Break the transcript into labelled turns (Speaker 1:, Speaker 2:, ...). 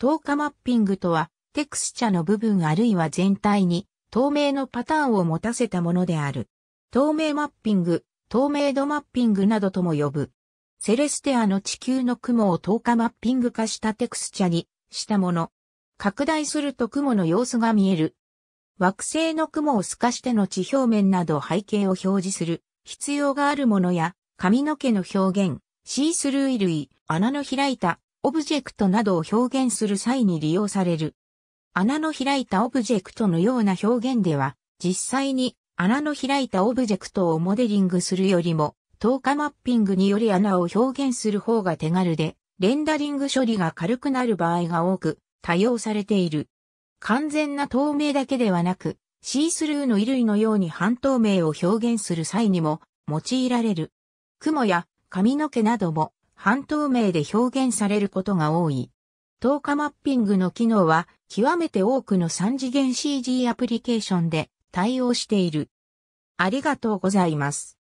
Speaker 1: 透過マッピングとは、テクスチャの部分あるいは全体に透明のパターンを持たせたものである。透明マッピング、透明度マッピングなどとも呼ぶ。セレステアの地球の雲を透過マッピング化したテクスチャにしたもの。拡大すると雲の様子が見える。惑星の雲を透かしての地表面など背景を表示する必要があるものや髪の毛の表現、シースルー衣類、穴の開いたオブジェクトなどを表現する際に利用される。穴の開いたオブジェクトのような表現では、実際に穴の開いたオブジェクトをモデリングするよりも、透過マッピングにより穴を表現する方が手軽で、レンダリング処理が軽くなる場合が多く、多用されている。完全な透明だけではなく、シースルーの衣類のように半透明を表現する際にも用いられる。雲や髪の毛なども半透明で表現されることが多い。透過マッピングの機能は極めて多くの3次元 CG アプリケーションで対応している。ありがとうございます。